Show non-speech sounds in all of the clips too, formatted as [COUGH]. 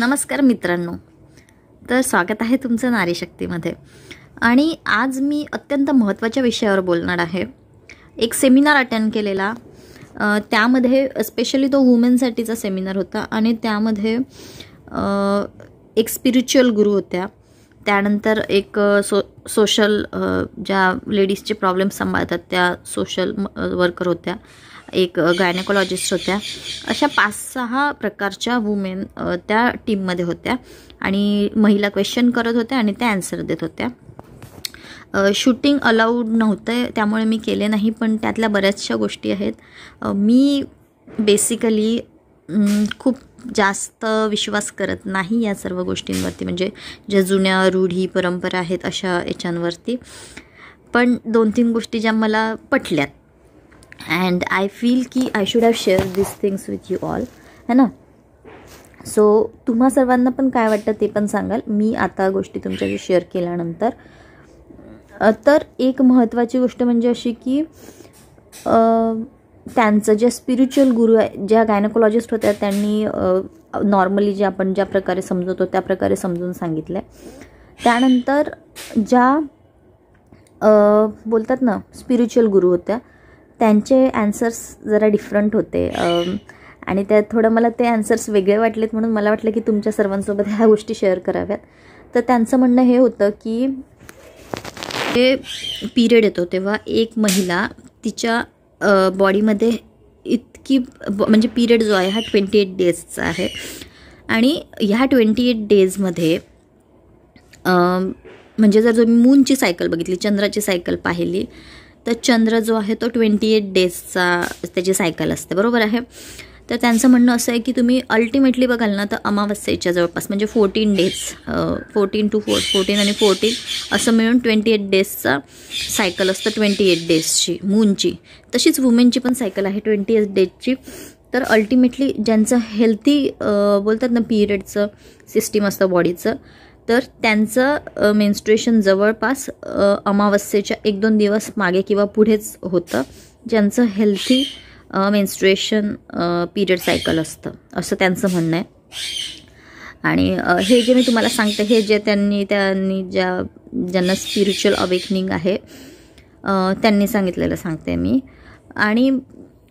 नमस्कार मित्रांनो तर स्वागत आहे तुमचं नारीशक्तीमध्ये आणि आज मी अत्यंत महत्त्वाच्या विषयावर बोलणार आहे एक सेमिनार अटेंड केलेला त्यामध्ये स्पेशली तो वुमेनसाठीचा सेमिनार होता आणि त्यामध्ये एक स्पिरिच्युअल गुरु होत्या त्यानंतर एक सो सोशल ज्या लेडीजचे प्रॉब्लेम सांभाळतात त्या सोशल वर्कर होत्या एक गायनेकोलॉजिस्ट होत्या अशा पाच सहा प्रकारच्या वुमेन त्या टीममध्ये होत्या आणि महिला क्वेश्चन करत होत्या आणि त्या ॲन्सर देत होत्या शूटिंग अलाउड नव्हतं त्यामुळे मी केले नाही पण त्यातल्या बऱ्याचशा गोष्टी आहेत मी बेसिकली खूप जास्त विश्वास करत नाही या सर्व गोष्टींवरती म्हणजे ज्या जुन्या रूढी परंपरा आहेत अशा याच्यांवरती पण दोन तीन गोष्टी ज्या मला पटल्यात अँड आय फील की I should have share this things with you all है ना सो so, तुम्हा सर्वांना पण काय वाटतं ते पण सांगाल मी आता गोष्टी तुमच्याशी शेअर केल्यानंतर तर एक महत्त्वाची गोष्ट म्हणजे अशी की त्यांचं जे स्पिरिच्युअल गुरु आहे ज्या गायनकोलॉजिस्ट होत्या त्यांनी नॉर्मली जे आपण ज्या प्रकारे समजवतो त्या प्रकारे समजून सांगितलं आहे त्यानंतर ज्या बोलतात ना स्पिरिच्युअल गुरु होत्या त्यांचे ॲन्सर्स जरा डिफरंट होते आणि त्यात थोडं मला ते ॲन्सर्स वेगळे वाटलेत म्हणून मला वाटलं की तुमच्या सर्वांसोबत ह्या गोष्टी शेअर कराव्यात तर त्यांचं म्हणणं हे होतं की जे पिरियड येतो तेव्हा एक महिला तिच्या बॉडीमध्ये इतकी म्हणजे पिरियड जो आहे हा ट्वेंटी एट डेजचा आहे आणि ह्या ट्वेंटी एट डेजमध्ये म्हणजे जर तुम्ही मूनची सायकल बघितली चंद्राची सायकल पाहिली तर चंद्र जो आहे तो ट्वेंटी एट डेजचा त्याची सायकल असते बरोबर आहे तर त्यांचं म्हणणं असं आहे की तुम्ही अल्टिमेटली बघाल ना तर अमावस्येच्या जवळपास म्हणजे fourteen days fourteen to four fourteen आणि फोर्टीन असं मिळून ट्वेंटी एट डेजचा सायकल असतं ट्वेंटी एट डेजची मूनची तशीच वुमेनची पण सायकल आहे ट्वेंटी एट डेजची तर अल्टिमेटली ज्यांचं हेल्थी बोलतात ना पिरियडचं सिस्टीम असतं बॉडीचं तर त्यांचं मेन्स्ट्रेशन जवळपास अमावस्येच्या एक दोन दिवस मागे किंवा पुढेच होतं ज्यांचं हेल्थी मेन्स्ट्रेशन पिरियड सायकल असतं असं त्यांचं म्हणणं आहे आणि हे जे मी तुम्हाला सांगते हे जे त्यांनी त्यांनी ज्या ज्यांना स्पिरिच्युअल अवेकनिंग आहे त्यांनी सांगितलेलं सांगते मी आणि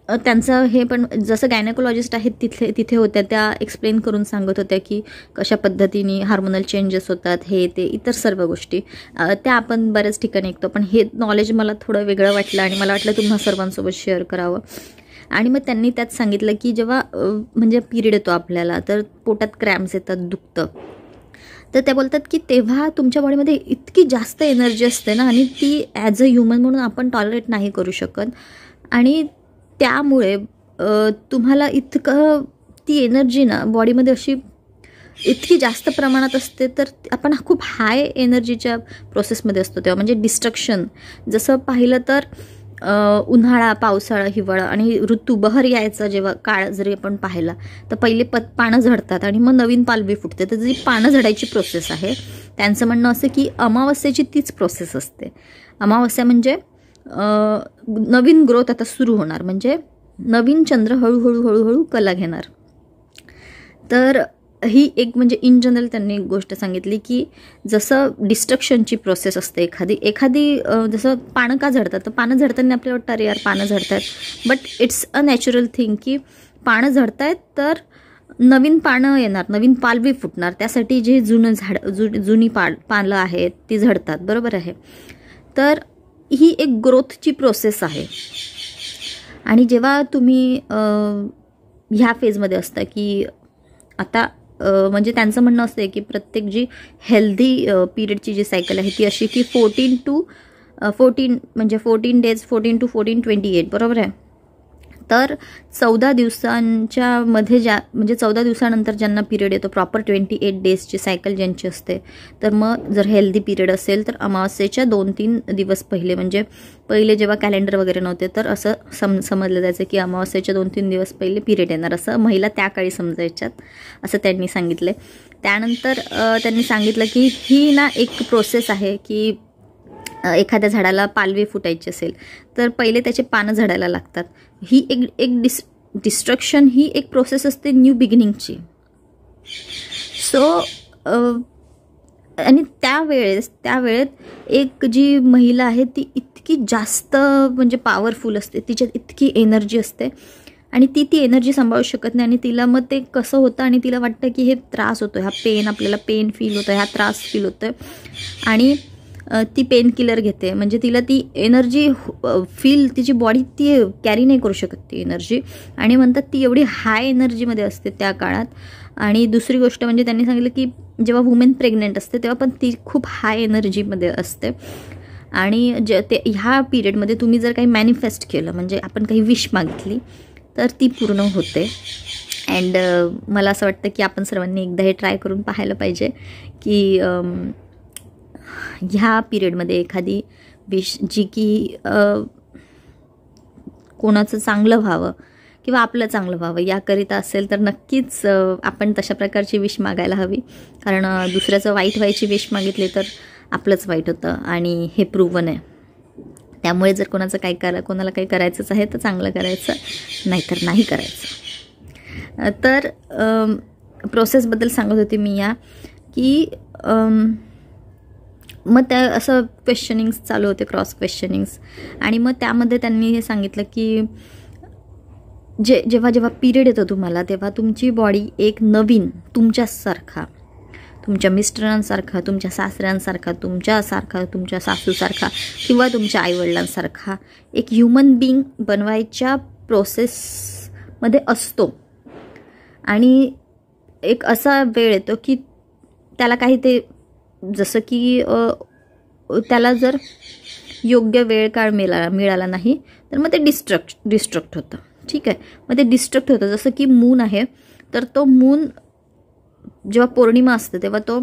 त्यांचं हे पण जसं गायनेकोलॉजिस्ट आहेत तिथे तिथे होत्या त्या एक्सप्लेन करून सांगत होत्या की कशा पद्धतीने हार्मोनल चेंजेस होतात हे ते इतर सर्व गोष्टी त्या आपण बऱ्याच ठिकाणी ऐकतो पण हे नॉलेज मला थोडं वेगळं वाटलं आणि मला वाटलं तुम्हा सर्वांसोबत शेअर करावं आणि मग त्यांनी त्यात सांगितलं की जेव्हा म्हणजे पिरियड येतो आपल्याला तर पोटात क्रॅम्स येतात दुखतं तर त्या बोलतात की तेव्हा तुमच्या बॉडीमध्ये इतकी जास्त एनर्जी असते ना आणि ती ॲज अ ह्युमन म्हणून आपण टॉलरेट नाही करू शकत आणि त्यामुळे तुम्हाला इतकं ती एनर्जी ना बॉडीमध्ये अशी इतकी जास्त प्रमाणात असते तर आपण खूप हाय एनर्जीच्या प्रोसेसमध्ये असतो तेव्हा म्हणजे डिस्ट्रक्शन जसं पाहिलं तर उन्हाळा पावसाळा हिवाळा आणि ऋतू बहर यायचा जेव्हा काळ जरी आपण पाहिला तर पहिले पत पानं झडतात आणि मग नवीन पालवी फुटते तर जी पानं झडायची प्रोसेस आहे त्यांचं म्हणणं असं की अमावस्याची तीच प्रोसेस असते अमावस्या म्हणजे नवीन ग्रोथ आता सुरू होणार म्हणजे नवीन चंद्र हळूहळू हळूहळू कला घेणार तर ही एक म्हणजे इन जनरल त्यांनी एक गोष्ट सांगितली की जसं डिस्ट्रक्शनची प्रोसेस असते एखादी एखादी जसं पानं का झडतात तर पानं झडताना आपल्याला वाटतं अरे यार पानं झडतात but it's a natural thing की पानं झडतायत तर नवीन पानं येणार नवीन पालवी फुटणार त्यासाठी जे जुनं झाड जु जुनी पा पानं आहेत ती झडतात बरोबर आहे तर ही एक ग्रोथची प्रोसेस आहे आणि जेव्हा तुम्ही ह्या फेजमध्ये असता की आता म्हणजे त्यांचं म्हणणं असतं की प्रत्येक जी हेल्दी पिरियडची जी सायकल आहे ती अशी की फोर्टीन टू फोर्टीन म्हणजे fourteen days fourteen to fourteen twenty eight बरोबर आहे तर चौदा दिवसांच्या मध्ये ज्या म्हणजे चौदा दिवसानंतर ज्यांना पिरियड येतो प्रॉपर ट्वेंटी एट डेजची सायकल ज्यांची असते तर मग जर हेल्दी पिरियड असेल तर अमावस्येच्या दोन तीन दिवस पहिले म्हणजे पहिले जेव्हा कॅलेंडर वगैरे नव्हते तर असं सम समजलं जायचं की अमावस्येच्या दोन तीन दिवस पहिले पिरियड येणार असं महिला त्या काळी समजायच्यात असं त्यांनी सांगितलं त्यानंतर त्यांनी सांगितलं की ही ना एक प्रोसेस आहे की एखाद्या झाडाला पालवी फुटायची असेल तर पहिले त्याचे पानं झाडायला लागतात ही एक एक डिस डिस्ट्रक्शन ही एक प्रोसेस असते न्यू बिगिनिंगची सो आणि त्यावेळेस त्यावेळेत एक जी महिला आहे ती इतकी जास्त म्हणजे पॉवरफुल असते तिच्यात इतकी एनर्जी असते आणि ती ती एनर्जी सांभाळू शकत नाही आणि तिला मग ते कसं होतं आणि तिला वाटतं की हे त्रास होतो हा पेन आपल्याला पेन फील होतं ह्या त्रास फील होतो आणि ती पेन किलर घेते म्हणजे तिला ती एनर्जी फील तिची बॉडी ती कॅरी नाही करू शकत ती एनर्जी आणि म्हणतात ती एवढी हाय एनर्जीमध्ये असते त्या काळात आणि दुसरी गोष्ट म्हणजे त्यांनी सांगितलं की जेव्हा वुमेन प्रेग्नेंट असते तेव्हा पण ती खूप हाय एनर्जीमध्ये असते आणि ज ते ह्या पिरियडमध्ये तुम्ही जर काही मॅनिफेस्ट केलं म्हणजे आपण काही विश मागितली तर ती पूर्ण होते अँड मला असं वाटतं की आपण सर्वांनी एकदा हे ट्राय करून पाहायला पाहिजे की ह्या पिरियडमध्ये एखादी विश जी की कोणाचं चांगलं व्हावं किंवा आपलं चांगलं व्हावं याकरिता असेल तर नक्कीच आपण तशा प्रकारची विश मागायला हवी कारण दुसऱ्याचं वाईट व्हायची विश मागितली तर आपलंच वाईट होतं आणि हे प्रूवन आहे त्यामुळे जर कोणाचं काही करा कोणाला काही करायचंच आहे तर चांगलं करायचं नाहीतर नाही करायचं तर प्रोसेसबद्दल सांगत होती मी या की मग त्या असं क्वेश्चनिंग्स चालू होते क्रॉस क्वेश्चनिंग्स आणि मग त्यामध्ये त्यांनी हे सांगितलं की जे जेव्हा जेव्हा पिरियड येतो तुम्हाला तेव्हा तुमची बॉडी एक नवीन तुमच्यासारखा तुमच्या मिस्टरांसारखा तुमच्या सासऱ्यांसारखा तुमच्यासारखा तुमच्या सासूसारखा किंवा तुमच्या आईवडिलांसारखा एक ह्युमन बिईंग बनवायच्या प्रोसेसमध्ये असतो आणि एक असा वेळ येतो की त्याला काही ते जसं की त्याला जर योग्य वेळ काळ मिळाला मिळाला नाही तर मग ते डिस्ट्रक्ट डिस्ट्रक्ट होतं ठीक आहे मग ते डिस्ट्रक्ट होतं जसं की मून आहे तर तो मून जेव्हा पौर्णिमा असते तेव्हा तो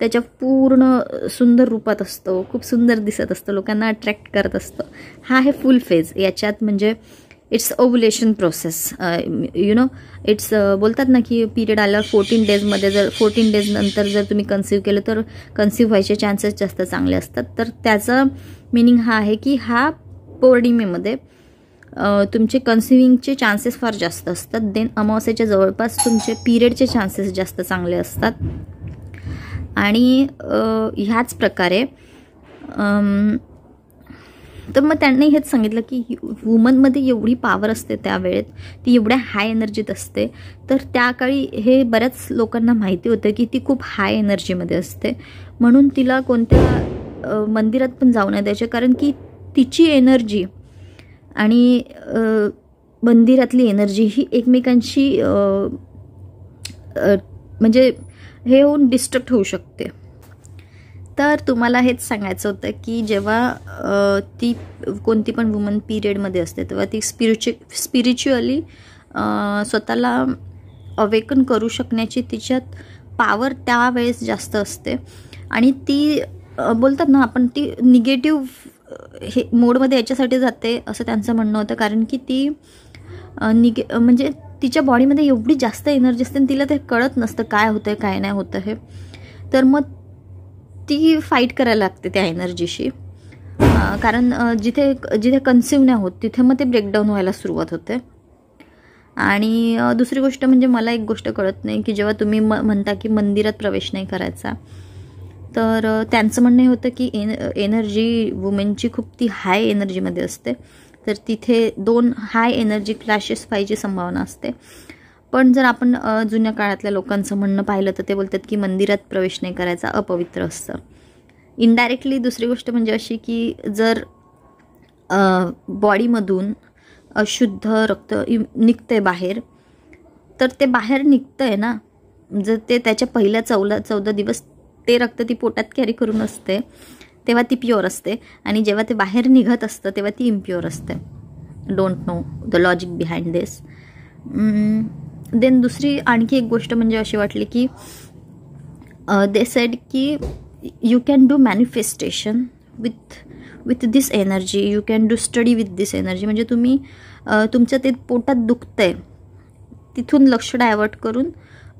त्याच्या पूर्ण सुंदर रूपात असतो खूप सुंदर दिसत असतो लोकांना अट्रॅक्ट करत असतं हा आहे फुल फेज याच्यात म्हणजे it's ovulation process you know it's बोलतात ना की पिरियड आल्यावर फोर्टीन डेजमध्ये जर फोर्टीन डेज नंतर जर तुम्ही कन्सिव्ह केलं तर कन्सिव्ह व्हायचे चान्सेस जास्त चांगले असतात तर त्याचं मिनिंग हा आहे की हा पौर्णिमेमध्ये तुमचे कन्सिव्हिंगचे चान्सेस फार जास्त असतात देन अमावस्याच्या जवळपास तुमचे पिरियडचे चान्सेस जास्त चांगले असतात आणि ह्याच प्रकारे तर मग त्यांनी हेच सांगितलं की वुमनमध्ये एवढी पावर असते त्यावेळेत ती एवढ्या हाय एनर्जीत असते तर त्या काळी हे बऱ्याच लोकांना माहिती होतं की ती खूप हाय एनर्जीमध्ये असते म्हणून तिला कोणत्या मंदिरात पण जाऊ नये द्यायचे कारण की तिची एनर्जी आणि मंदिरातली एनर्जी ही एकमेकांशी म्हणजे हे होऊन डिस्ट्रक्ट होऊ शकते तर तुम्हाला हेच सांगायचं होतं की जेव्हा ती कोणती पण वुमन पिरियडमध्ये असते तेव्हा ती स्पिरिच्यु स्पिरिच्युअली स्वतःला अवेकन करू शकण्याची तिच्यात पावर त्यावेळेस जास्त असते आणि ती बोलतात ना आपण ती निगेटिव्ह हे मोडमध्ये याच्यासाठी जाते असं त्यांचं म्हणणं होतं कारण की ती निगे म्हणजे तिच्या बॉडीमध्ये एवढी जास्त एनर्जी असते आणि तिला ते कळत नसतं काय होतं आहे काय नाही होतं हे तर मग ती फाईट करायला लागते त्या एनर्जीशी कारण जिथे जिथे कन्सिव्ह नाही होत तिथे मग ते ब्रेकडाऊन व्हायला सुरुवात होते आणि दुसरी गोष्ट म्हणजे मला एक गोष्ट कळत नाही की जेव्हा तुम्ही म म्हणता की मंदिरात प्रवेश नाही करायचा तर त्यांचं म्हणणं हे होतं की एन एनर्जी वुमेनची खूप ती हाय एनर्जीमध्ये असते तर तिथे दोन हाय एनर्जी क्लॅशेस व्हायची संभावना असते पण जर आपण जुन्या काळातल्या लोकांचं म्हणणं पाहिलं तर ते बोलतात की मंदिरात प्रवेश नाही करायचा अपवित्र असतं इनडायरेक्टली दुसरी गोष्ट म्हणजे अशी की जर बॉडीमधून शुद्ध रक्त निघतंय बाहेर तर ते बाहेर निघतं आहे ना जर ते त्याच्या पहिल्या चौदा चौदा दिवस ते रक्त ती पोटात कॅरी करून असते तेव्हा ती प्युअर असते आणि जेव्हा ते बाहेर निघत असतं तेव्हा ती इम्प्युअर असते don't know the logic behind this then दुसरी आणखी एक गोष्ट म्हणजे अशी वाटली की दे सेड की you can do manifestation with with this energy you can do study with this energy म्हणजे तुम्ही तुमच्या ते पोटात दुखतं आहे तिथून लक्ष डायवर्ट करून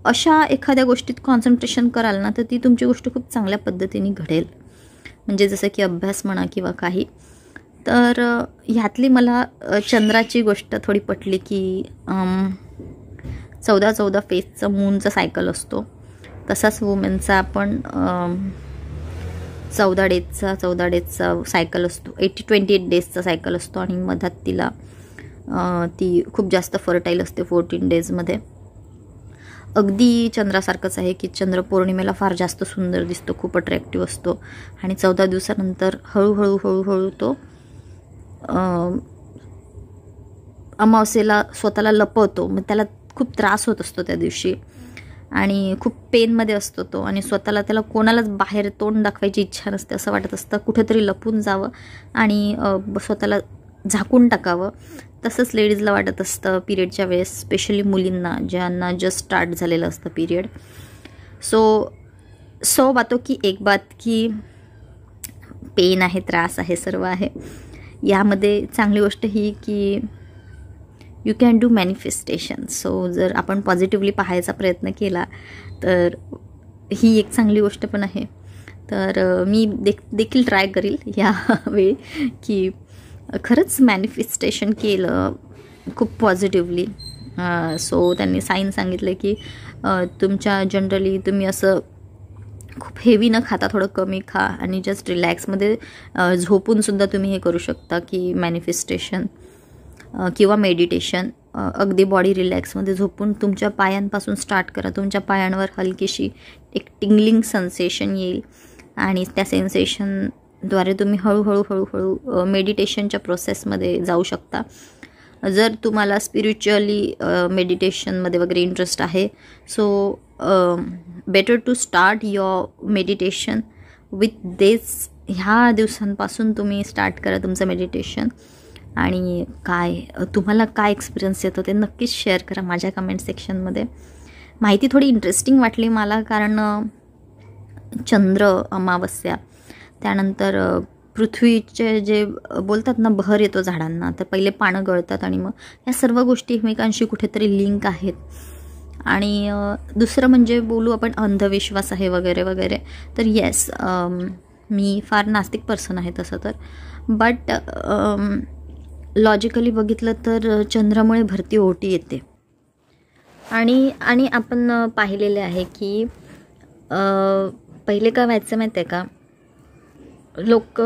अशा एखाद्या गोष्टीत कॉन्सन्ट्रेशन कराल ना तर ती तुमची गोष्ट खूप चांगल्या पद्धतीने घडेल म्हणजे जसं की अभ्यास म्हणा किंवा काही तर ह्यातली मला चंद्राची गोष्ट थोडी पटली की चौदा चौदा फेजचं मूनचा सायकल असतो तसाच वुमेनचा आपण चौदा डेजचा चौदा डेजचा सायकल असतो एटी ट्वेंटी एट डेजचा सायकल असतो आणि मधात तिला ती खूप जास्त फर्टाईल असते फोर्टीन डेजमध्ये अगदी चंद्रासारखंच आहे की चंद्र पौर्णिमेला फार जास्त सुंदर दिसतो खूप अट्रॅक्टिव्ह असतो आणि चौदा दिवसानंतर हळूहळू हळूहळू तो अमावस्येला स्वतःला लपवतो मग त्याला खूप त्रास होत असतो त्या दिवशी आणि खूप पेनमध्ये असतो तो आणि स्वतःला त्याला कोणालाच बाहेर तोंड दाखवायची इच्छा नसते असं वाटत असतं कुठेतरी लपून जावं आणि स्वतःला झाकून टाकावं तसंच लेडीजला वाटत असतं पिरियडच्या वेळेस स्पेशली मुलींना ज्यांना जस्ट स्टार्ट झालेलं असतं पिरियड सो सो बातो की एक बात की पेन आहे त्रास आहे सर्व आहे यामध्ये चांगली गोष्ट ही की you can do manifestation so जर आपण पॉझिटिव्हली पाहायचा प्रयत्न केला तर ही एक चांगली गोष्ट पण आहे तर मी देख देखील ट्राय करील [LAUGHS] वे की खरंच मॅनिफेस्टेशन केलं खूप पॉझिटिव्हली सो त्यांनी साईन सांगितलं की तुमच्या जनरली तुम्ही असं खूप हेवी न खाता थोडं कमी खा आणि जस्ट रिलॅक्समध्ये झोपूनसुद्धा तुम्ही हे करू शकता की मॅनिफेस्टेशन किंवा मेडिटेशन अगदी बॉडी रिलॅक्समध्ये झोपून तुमच्या पायांपासून स्टार्ट करा तुमच्या पायांवर हलकीशी एक टिंगलिंग सेन्सेशन येईल आणि त्या सेन्सेशनद्वारे तुम्ही हळूहळू हळूहळू मेडिटेशनच्या प्रोसेसमध्ये जाऊ शकता जर तुम्हाला स्पिरिच्युअली मेडिटेशनमध्ये वगैरे इंटरेस्ट आहे so better to start your meditation with this ह्या दिवसांपासून तुम्ही स्टार्ट करा तुमचं मेडिटेशन आणि काय तुम्हाला काय एक्सपिरियन्स येतो ते नक्कीच शेअर करा माझ्या कमेंट सेक्शनमध्ये माहिती थोडी इंटरेस्टिंग वाटली मला कारण चंद्र अमावस्या त्यानंतर पृथ्वीचे जे बोलतात ना बहर येतो झाडांना तर पहिले पानं गळतात आणि मग या सर्व गोष्टी एकमेकांशी कुठेतरी लिंक आहेत आणि दुसरं म्हणजे बोलू आपण अंधविश्वास आहे वगैरे वगैरे तर येस मी फार नास्तिक पर्सन आहे तसं तर बट लॉजिकली बघितलं तर चंद्रामुळे भरती ओटी येते आणि आणि आपण पाहिलेले आहे की पहिले काय व्हायचं माहिती आहे का लोक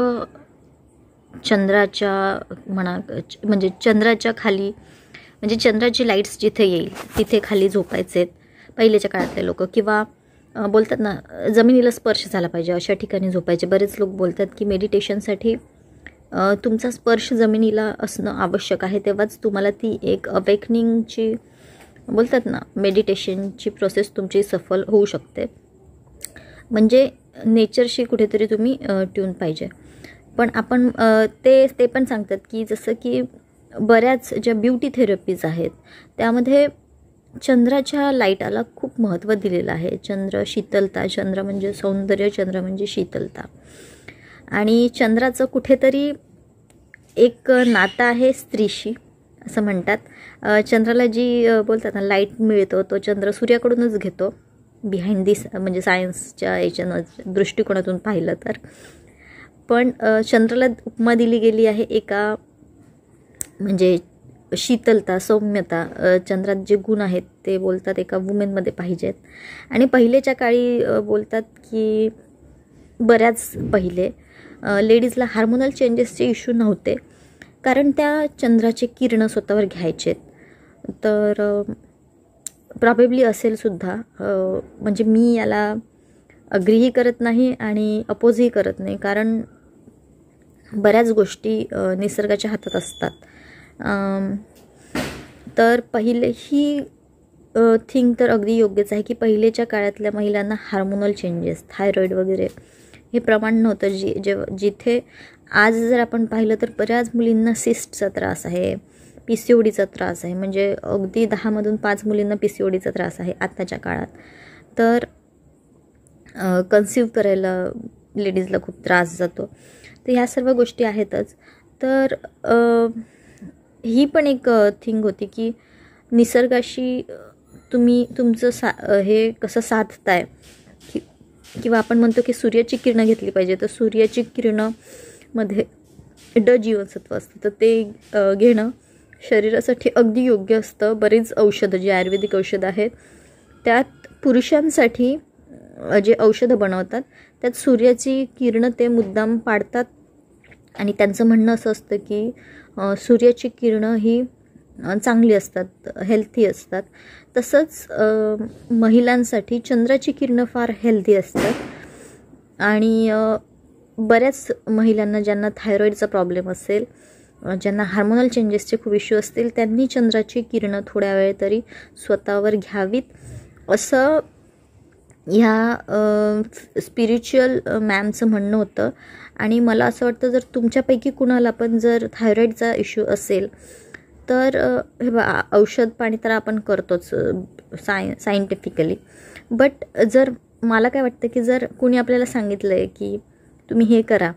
चंद्राच्या म्हणा म्हणजे चंद्राच्या खाली म्हणजे चंद्राची लाईट्स जिथे येईल तिथे खाली झोपायचे पहिलेच्या काळातले लोक किंवा बोलतात ना जमिनीला स्पर्श झाला पाहिजे अशा ठिकाणी झोपायचे बरेच लोक बोलतात की मेडिटेशनसाठी तुमचा स्पर्श जमिनीला असणं आवश्यक आहे तेव्हाच तुम्हाला ती एक अवेकनिंगची बोलतात ना मेडिटेशनची प्रोसेस तुमची सफल होऊ शकते म्हणजे नेचरशी कुठेतरी तुम्ही ट्यून पाहिजे पण आपण ते ते पण सांगतात की जसं की बऱ्याच ज्या ब्युटी थेरपीज आहेत त्यामध्ये चंद्राच्या लाईटाला खूप महत्त्व दिलेलं आहे चंद्र शीतलता चंद्र म्हणजे सौंदर्य चंद्र म्हणजे शीतलता आणि चंद्राचं कुठेतरी एक नातं आहे स्त्रीशी असं म्हणतात चंद्राला जी बोलतात ना लाईट मिळतो तो चंद्र सूर्याकडूनच घेतो बिहाइंड दिस म्हणजे सायन्सच्या याच्यानं दृष्टिकोनातून पाहिलं तर पण चंद्राला उपमा दिली गेली आहे एका म्हणजे शीतलता सौम्यता चंद्रात जे गुण आहेत ते बोलतात एका वुमेनमध्ये पाहिजेत आणि पहिलेच्या काळी बोलतात की बऱ्याच पहिले लेडीजला हार्मोनल चेंजेसचे इश्यू नव्हते कारण त्या चंद्राचे किरणं स्वतःवर घ्यायचेत तर प्रॉबेबली असेलसुद्धा म्हणजे मी याला अग्रीही करत नाही आणि अपोजही करत नाही कारण बऱ्याच गोष्टी निसर्गाच्या हातात असतात तर पहिले ही थिंग तर अगदी योग्यच आहे की पहिलेच्या काळातल्या महिलांना हार्मोनल चेंजेस थायरॉईड वगैरे हे प्रमाण नव्हतं जी जेव जिथे आज जर आपण पाहिलं तर बऱ्याच मुलींना सिस्टचा त्रास आहे पी सी ओ त्रास आहे म्हणजे अगदी दहामधून पाच मुलींना पी सी ओ त्रास आहे आत्ताच्या काळात तर कन्सिव करायला लेडीजला खूप त्रास जातो तर ह्या सर्व गोष्टी आहेतच तर ही पण एक थिंग होती की निसर्गाशी तुम्ही तुमचं सा हे कसं साधताय किंवा आपण म्हणतो की सूर्याची किरणं घेतली पाहिजे तर सूर्याची किरणंमध्ये ड जीवनसत्व असतं तर ते घेणं शरीरासाठी अगदी योग्य असतं बरीच औषधं जे आयुर्वेदिक औषधं आहेत त्यात पुरुषांसाठी जे औषधं बनवतात त्यात सूर्याची किरणं ते मुद्दाम पाडतात आणि त्यांचं म्हणणं असं असतं की सूर्याची किरणं ही चांगली असतात हेल्थी असतात तसंच महिलांसाठी चंद्राची किरणं फार हेल्दी असतात आणि बऱ्याच महिलांना ज्यांना थायरॉईडचा प्रॉब्लेम असेल ज्यांना हार्मोनल चेंजेसचे खूप इश्यू असतील त्यांनी चंद्राची किरणं थोड्या वेळ तरी स्वतःवर घ्यावीत असं ह्या स्पिरिच्युअल मॅमचं म्हणणं होतं आणि मला असं वाटतं जर तुमच्यापैकी कुणाला पण जर थायरॉईडचा इश्यू असेल तर हे औषध पाणी तर आपण करतोच साय सायंटिफिकली बट जर मला काय वाटतं की जर कोणी आपल्याला सांगितलं आहे की तुम्ही हे करा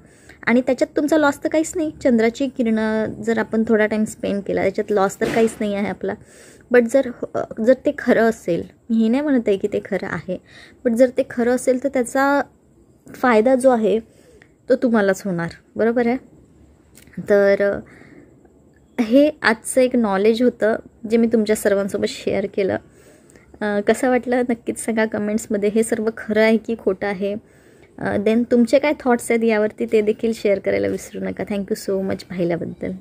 आणि त्याच्यात तुमचा लॉस तर काहीच नाही चंद्राची किरणं जर आपण थोडा टाईम स्पेंड केला त्याच्यात लॉस तर काहीच नाही आहे आपला बट जर जर ते खरं असेल मी हे नाही म्हणत आहे की ते खरं आहे बट जर ते खरं असेल तर त्याचा फायदा जो आहे तो तुम्हालाच होणार बरोबर आहे तर हे आजचं एक नॉलेज होतं जे मी तुमच्या सर्वांसोबत शेअर केलं कसं वाटलं नक्कीच सांगा कमेंट्समध्ये हे सर्व खरं आहे की खोटं आहे देन तुमचे काय थॉट्स आहेत यावरती ते देखील शेअर करायला विसरू नका थँक्यू सो मच पाहिल्याबद्दल